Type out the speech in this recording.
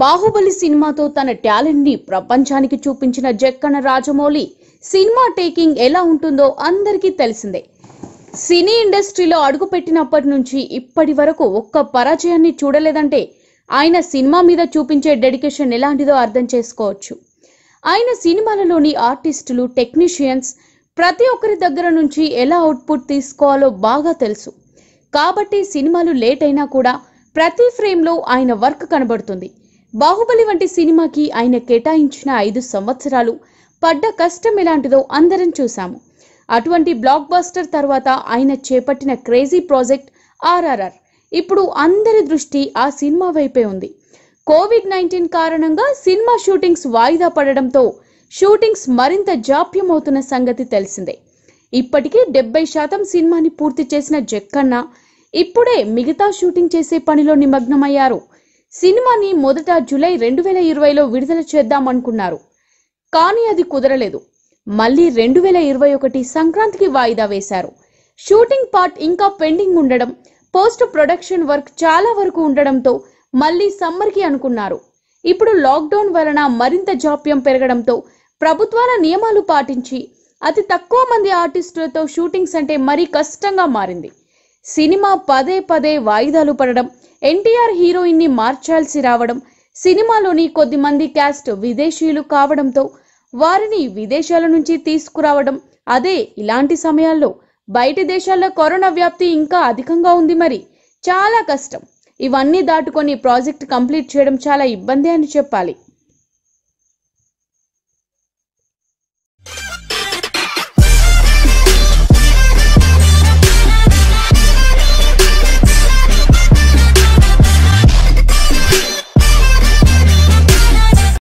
బాహుబలి సినిమాతో తన టాలెంట్ ని ప్రపంచానికి చూపించిన జక్కన రాజమౌళి సినిమా టేకింగ్ ఎలా ఉంటుందో అందరికీ తెలిసిందే సినీ ఇండస్ట్రీలో అడుగుపెట్టినప్పటి నుంచి ఇప్పటి వరకు ఒక్క పరాజయాన్ని చూడలేదంటే ఆయన సినిమా మీద చూపించే డెడికేషన్ ఎలాంటిదో అర్థం చేసుకోవచ్చు ఆయన సినిమాలలోని ఆర్టిస్టులు టెక్నీషియన్స్ ప్రతి ఒక్కరి దగ్గర నుంచి ఎలా అవుట్పుట్ తీసుకోవాలో బాగా తెలుసు కాబట్టి సినిమాలు లేట్ అయినా కూడా ప్రతి ఫ్రేమ్లో ఆయన వర్క్ కనబడుతుంది బాహుబలి వంటి సినిమాకి ఆయన కేటాయించిన ఐదు సంవత్సరాలు పడ్డ కష్టం ఎలాంటిదో అందరం చూశాము అటువంటి బ్లాక్ బస్టర్ తర్వాత ఆయన చేపట్టిన క్రేజీ ప్రాజెక్ట్ ఆర్ఆర్ఆర్ ఇప్పుడు అందరి దృష్టి ఆ సినిమా వైపే ఉంది కోవిడ్ నైన్టీన్ కారణంగా సినిమా షూటింగ్స్ వాయిదా పడడంతో షూటింగ్స్ మరింత జాప్యమవుతున్న సంగతి తెలిసిందే ఇప్పటికే డెబ్బై శాతం సినిమాని పూర్తి చేసిన జక్కన్న ఇప్పుడే మిగతా షూటింగ్ చేసే పనిలో నిమగ్నమయ్యారు సినిమాని మొదట జులై రెండు వేల ఇరవైలో విడుదల చేద్దామనుకున్నారు కానీ అది కుదరలేదు మళ్ళీ రెండు వేల ఇరవై ఒకటి సంక్రాంతికి వాయిదా వేశారు షూటింగ్ పార్ట్ ఇంకా పెండింగ్ ఉండడం పోస్ట్ ప్రొడక్షన్ వర్క్ చాలా వరకు ఉండడంతో మళ్ళీ సమ్మర్కి అనుకున్నారు ఇప్పుడు లాక్డౌన్ వలన మరింత జాప్యం పెరగడంతో ప్రభుత్వాల నియమాలు పాటించి అతి తక్కువ మంది ఆర్టిస్టులతో షూటింగ్స్ అంటే మరీ కష్టంగా మారింది సినిమా పదే పదే వాయిదాలు పడడం ఎన్టీఆర్ హీరోయిన్ని మార్చాల్సి రావడం సినిమాలోని కొద్దిమంది క్యాస్ట్ విదేశీయులు కావడంతో వారిని విదేశాల నుంచి తీసుకురావడం అదే ఇలాంటి సమయాల్లో బయటి దేశాల్లో కరోనా వ్యాప్తి ఇంకా అధికంగా ఉంది మరి చాలా కష్టం ఇవన్నీ దాటుకొని ప్రాజెక్ట్ కంప్లీట్ చేయడం చాలా ఇబ్బంది అని చెప్పాలి